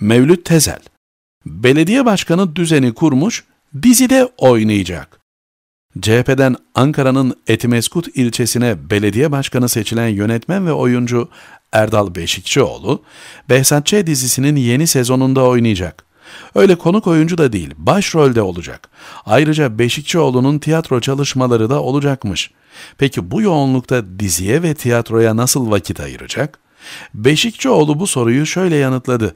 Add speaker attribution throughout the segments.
Speaker 1: Mevlüt Tezel, belediye başkanı düzeni kurmuş, dizide oynayacak. CHP'den Ankara'nın Etimeskut ilçesine belediye başkanı seçilen yönetmen ve oyuncu Erdal Beşikçioğlu, Behzatçı dizisinin yeni sezonunda oynayacak. Öyle konuk oyuncu da değil, başrolde olacak. Ayrıca Beşikçioğlu'nun tiyatro çalışmaları da olacakmış. Peki bu yoğunlukta diziye ve tiyatroya nasıl vakit ayıracak? Beşikçioğlu bu soruyu şöyle yanıtladı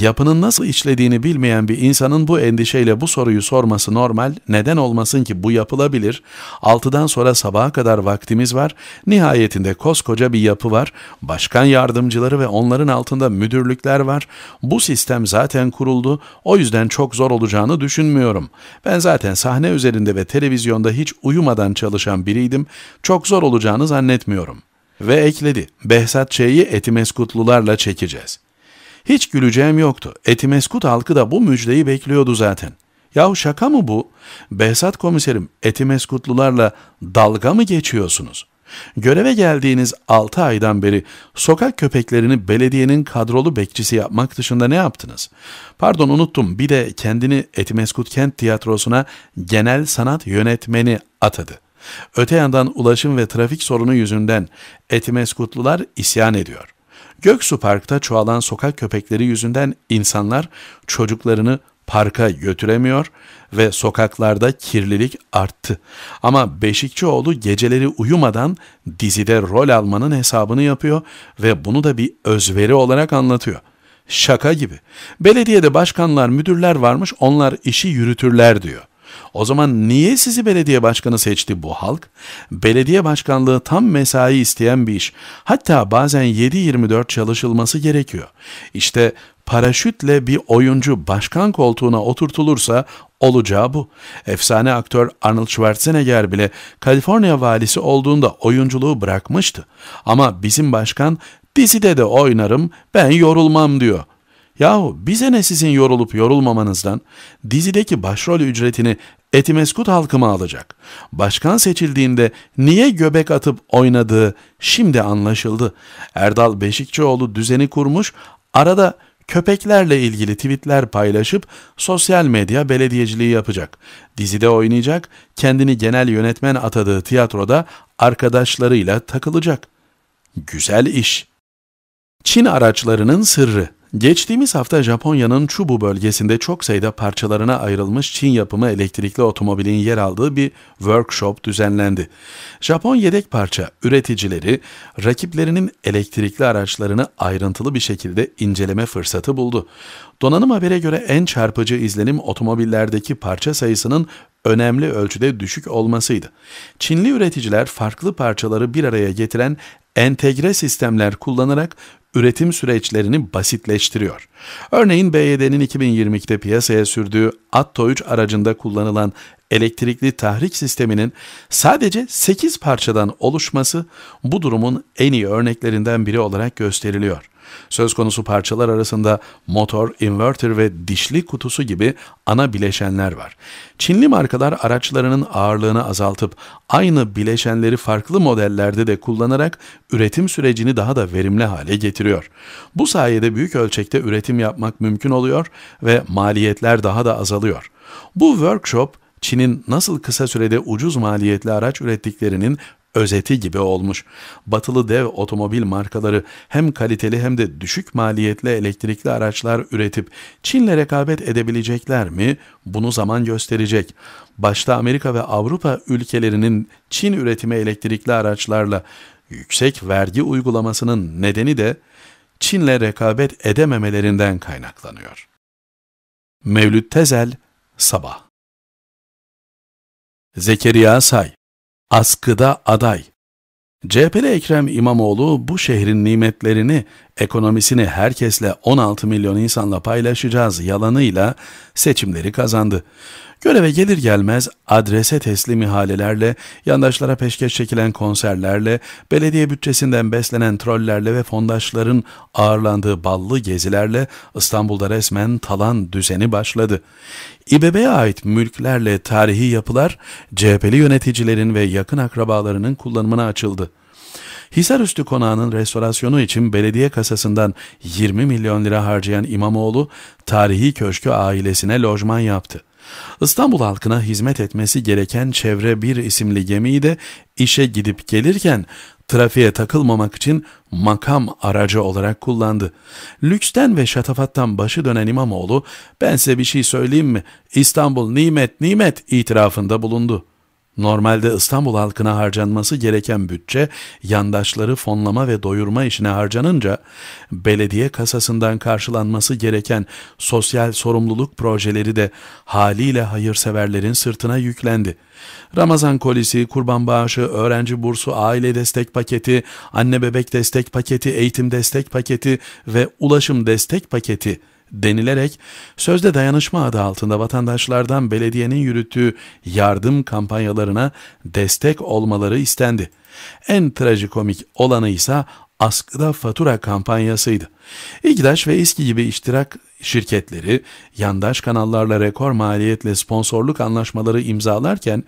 Speaker 1: yapının nasıl işlediğini bilmeyen bir insanın bu endişeyle bu soruyu sorması normal. Neden olmasın ki bu yapılabilir? Altıdan sonra sabaha kadar vaktimiz var. Nihayetinde koskoca bir yapı var. Başkan yardımcıları ve onların altında müdürlükler var. Bu sistem zaten kuruldu. O yüzden çok zor olacağını düşünmüyorum. Ben zaten sahne üzerinde ve televizyonda hiç uyumadan çalışan biriydim. Çok zor olacağını zannetmiyorum. Ve ekledi. Behzat Ç'yi Etimeskutlularla çekeceğiz.'' Hiç güleceğim yoktu. Etimeskut halkı da bu müjdeyi bekliyordu zaten. Yahu şaka mı bu? Behzat komiserim Etimeskutlularla dalga mı geçiyorsunuz? Göreve geldiğiniz 6 aydan beri sokak köpeklerini belediyenin kadrolu bekçisi yapmak dışında ne yaptınız? Pardon unuttum bir de kendini Etimeskut Kent Tiyatrosu'na genel sanat yönetmeni atadı. Öte yandan ulaşım ve trafik sorunu yüzünden Etimeskutlular isyan ediyor. Göksu Park'ta çoğalan sokak köpekleri yüzünden insanlar çocuklarını parka götüremiyor ve sokaklarda kirlilik arttı. Ama Beşikçioğlu geceleri uyumadan dizide rol almanın hesabını yapıyor ve bunu da bir özveri olarak anlatıyor. Şaka gibi. Belediyede başkanlar, müdürler varmış onlar işi yürütürler diyor. O zaman niye sizi belediye başkanı seçti bu halk? Belediye başkanlığı tam mesai isteyen bir iş. Hatta bazen 7-24 çalışılması gerekiyor. İşte paraşütle bir oyuncu başkan koltuğuna oturtulursa olacağı bu. Efsane aktör Arnold Schwarzenegger bile Kaliforniya valisi olduğunda oyunculuğu bırakmıştı. Ama bizim başkan dizide de oynarım ben yorulmam diyor. Yahu bize ne sizin yorulup yorulmamanızdan dizideki başrol ücretini Etimeskut halkı mı alacak? Başkan seçildiğinde niye göbek atıp oynadığı şimdi anlaşıldı. Erdal Beşikçioğlu düzeni kurmuş, arada köpeklerle ilgili tweetler paylaşıp sosyal medya belediyeciliği yapacak. Dizide oynayacak, kendini genel yönetmen atadığı tiyatroda arkadaşlarıyla takılacak. Güzel iş. Çin araçlarının sırrı Geçtiğimiz hafta Japonya'nın Chubu bölgesinde çok sayıda parçalarına ayrılmış Çin yapımı elektrikli otomobilin yer aldığı bir workshop düzenlendi. Japon yedek parça üreticileri rakiplerinin elektrikli araçlarını ayrıntılı bir şekilde inceleme fırsatı buldu. Donanım habere göre en çarpıcı izlenim otomobillerdeki parça sayısının önemli ölçüde düşük olmasıydı. Çinli üreticiler farklı parçaları bir araya getiren entegre sistemler kullanarak üretim süreçlerini basitleştiriyor. Örneğin BYD'nin 2022'de piyasaya sürdüğü Atto 3 aracında kullanılan elektrikli tahrik sisteminin sadece 8 parçadan oluşması bu durumun en iyi örneklerinden biri olarak gösteriliyor. Söz konusu parçalar arasında motor, inverter ve dişli kutusu gibi ana bileşenler var. Çinli markalar araçlarının ağırlığını azaltıp aynı bileşenleri farklı modellerde de kullanarak üretim sürecini daha da verimli hale getiriyor. Bu sayede büyük ölçekte üretim yapmak mümkün oluyor ve maliyetler daha da azalıyor. Bu workshop Çin'in nasıl kısa sürede ucuz maliyetli araç ürettiklerinin özeti gibi olmuş. Batılı dev otomobil markaları hem kaliteli hem de düşük maliyetli elektrikli araçlar üretip Çin'le rekabet edebilecekler mi? Bunu zaman gösterecek. Başta Amerika ve Avrupa ülkelerinin Çin üretimi elektrikli araçlarla yüksek vergi uygulamasının nedeni de Çin'le rekabet edememelerinden kaynaklanıyor. Mevlüt Tezel, Sabah Zekeriya Say askıda aday. CHP'li Ekrem İmamoğlu bu şehrin nimetlerini, ekonomisini herkesle 16 milyon insanla paylaşacağız yalanıyla seçimleri kazandı. Göreve gelir gelmez adrese teslimi halelerle, yandaşlara peşkeş çekilen konserlerle, belediye bütçesinden beslenen trollerle ve fondaşların ağırlandığı ballı gezilerle İstanbul'da resmen talan düzeni başladı. İBB'ye ait mülklerle tarihi yapılar CHP'li yöneticilerin ve yakın akrabalarının kullanımına açıldı. Hisarüstü konağının restorasyonu için belediye kasasından 20 milyon lira harcayan İmamoğlu, tarihi köşkü ailesine lojman yaptı. İstanbul halkına hizmet etmesi gereken Çevre bir isimli gemiyi de işe gidip gelirken trafiğe takılmamak için makam aracı olarak kullandı. Lüksten ve şatafattan başı dönen İmamoğlu ben size bir şey söyleyeyim mi İstanbul nimet nimet itirafında bulundu. Normalde İstanbul halkına harcanması gereken bütçe yandaşları fonlama ve doyurma işine harcanınca belediye kasasından karşılanması gereken sosyal sorumluluk projeleri de haliyle hayırseverlerin sırtına yüklendi. Ramazan kolisi, kurban bağışı, öğrenci bursu, aile destek paketi, anne bebek destek paketi, eğitim destek paketi ve ulaşım destek paketi denilerek sözde dayanışma adı altında vatandaşlardan belediyenin yürüttüğü yardım kampanyalarına destek olmaları istendi. En trajikomik olanı ise askıda fatura kampanyasıydı. İgdaş ve İSKİ gibi iştirak şirketleri yandaş kanallarla rekor maliyetle sponsorluk anlaşmaları imzalarken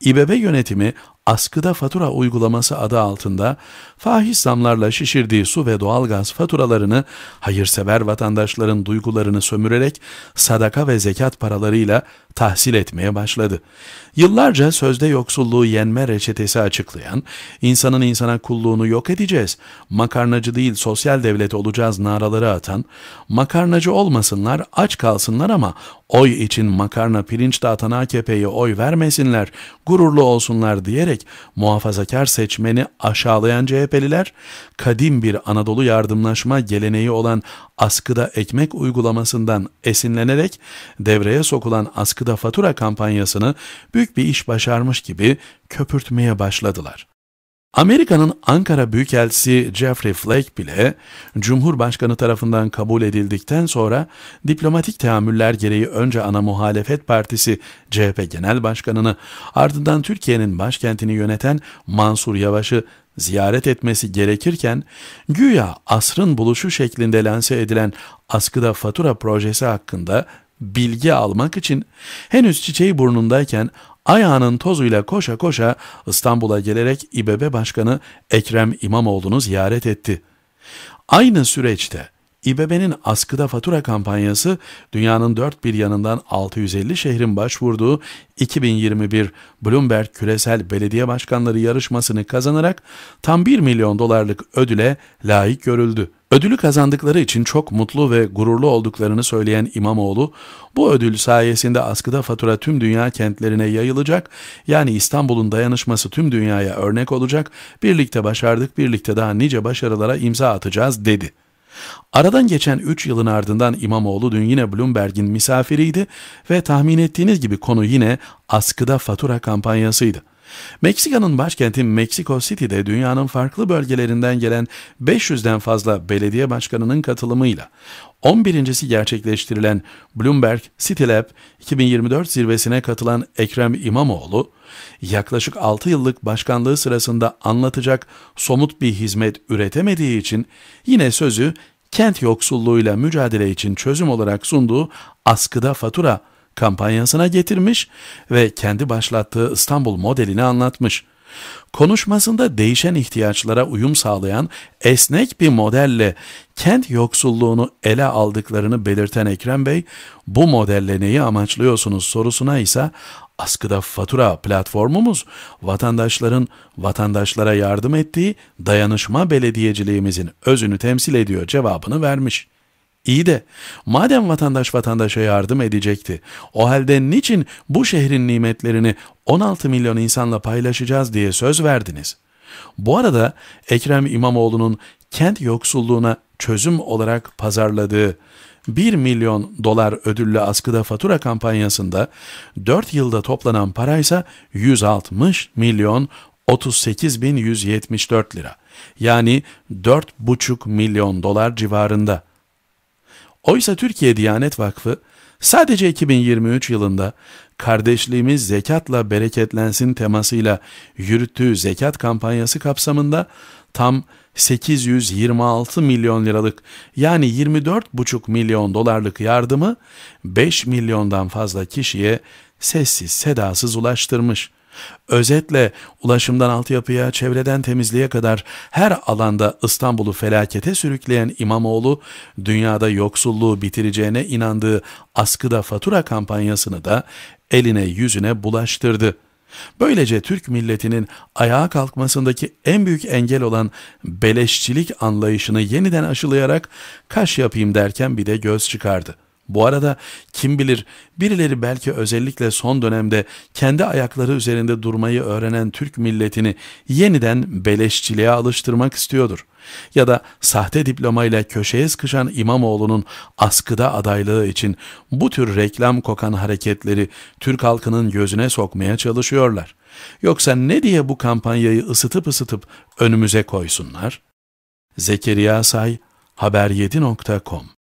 Speaker 1: İBB yönetimi askıda fatura uygulaması adı altında fahiş zamlarla şişirdiği su ve doğalgaz faturalarını hayırsever vatandaşların duygularını sömürerek sadaka ve zekat paralarıyla tahsil etmeye başladı. Yıllarca sözde yoksulluğu yenme reçetesi açıklayan, insanın insana kulluğunu yok edeceğiz, makarnacı değil sosyal devlet olacağız naraları atan, makarnacı olmasınlar aç kalsınlar ama oy için makarna pirinç dağıtan AKP'ye oy vermesinler, gururlu olsunlar diyerek ederek muhafazakar seçmeni aşağılayan CHP'liler, kadim bir Anadolu yardımlaşma geleneği olan askıda ekmek uygulamasından esinlenerek devreye sokulan askıda fatura kampanyasını büyük bir iş başarmış gibi köpürtmeye başladılar. Amerika'nın Ankara Büyükelçisi Jeffrey Flake bile Cumhurbaşkanı tarafından kabul edildikten sonra diplomatik teamüller gereği önce ana muhalefet partisi CHP Genel Başkanı'nı ardından Türkiye'nin başkentini yöneten Mansur Yavaş'ı ziyaret etmesi gerekirken güya asrın buluşu şeklinde lanse edilen askıda fatura projesi hakkında bilgi almak için henüz çiçeği burnundayken ayağının tozuyla koşa koşa İstanbul'a gelerek İBB Başkanı Ekrem İmamoğlu'nu ziyaret etti. Aynı süreçte İBB'nin askıda fatura kampanyası dünyanın dört bir yanından 650 şehrin başvurduğu 2021 Bloomberg Küresel Belediye Başkanları yarışmasını kazanarak tam 1 milyon dolarlık ödüle layık görüldü. Ödülü kazandıkları için çok mutlu ve gururlu olduklarını söyleyen İmamoğlu, bu ödül sayesinde askıda fatura tüm dünya kentlerine yayılacak, yani İstanbul'un dayanışması tüm dünyaya örnek olacak, birlikte başardık, birlikte daha nice başarılara imza atacağız dedi. Aradan geçen 3 yılın ardından İmamoğlu dün yine Bloomberg'in misafiriydi ve tahmin ettiğiniz gibi konu yine askıda fatura kampanyasıydı. Meksika'nın başkenti Meksiko City'de dünyanın farklı bölgelerinden gelen 500'den fazla belediye başkanının katılımıyla 11.si gerçekleştirilen Bloomberg CityLab 2024 zirvesine katılan Ekrem İmamoğlu, yaklaşık 6 yıllık başkanlığı sırasında anlatacak somut bir hizmet üretemediği için yine sözü kent yoksulluğuyla mücadele için çözüm olarak sunduğu askıda fatura kampanyasına getirmiş ve kendi başlattığı İstanbul modelini anlatmış. Konuşmasında değişen ihtiyaçlara uyum sağlayan esnek bir modelle kent yoksulluğunu ele aldıklarını belirten Ekrem Bey, bu modelle neyi amaçlıyorsunuz sorusuna ise askıda fatura platformumuz vatandaşların vatandaşlara yardım ettiği dayanışma belediyeciliğimizin özünü temsil ediyor cevabını vermiş. İyi de madem vatandaş vatandaşa yardım edecekti, o halde niçin bu şehrin nimetlerini 16 milyon insanla paylaşacağız diye söz verdiniz? Bu arada Ekrem İmamoğlu'nun kent yoksulluğuna çözüm olarak pazarladığı 1 milyon dolar ödüllü askıda fatura kampanyasında 4 yılda toplanan paraysa 160 milyon 38.174 lira. Yani 4,5 milyon dolar civarında. Oysa Türkiye Diyanet Vakfı sadece 2023 yılında kardeşliğimiz zekatla bereketlensin temasıyla yürüttüğü zekat kampanyası kapsamında tam 826 milyon liralık yani 24,5 milyon dolarlık yardımı 5 milyondan fazla kişiye sessiz sedasız ulaştırmış. Özetle ulaşımdan altyapıya, çevreden temizliğe kadar her alanda İstanbul'u felakete sürükleyen İmamoğlu, dünyada yoksulluğu bitireceğine inandığı askıda fatura kampanyasını da eline yüzüne bulaştırdı. Böylece Türk milletinin ayağa kalkmasındaki en büyük engel olan beleşçilik anlayışını yeniden aşılayarak kaş yapayım derken bir de göz çıkardı. Bu arada kim bilir birileri belki özellikle son dönemde kendi ayakları üzerinde durmayı öğrenen Türk milletini yeniden beleşçiliğe alıştırmak istiyordur. Ya da sahte diplomayla köşeye sıkışan İmamoğlu'nun askıda adaylığı için bu tür reklam kokan hareketleri Türk halkının gözüne sokmaya çalışıyorlar. Yoksa ne diye bu kampanyayı ısıtıp ısıtıp önümüze koysunlar? Zekeriya Say, haber7.com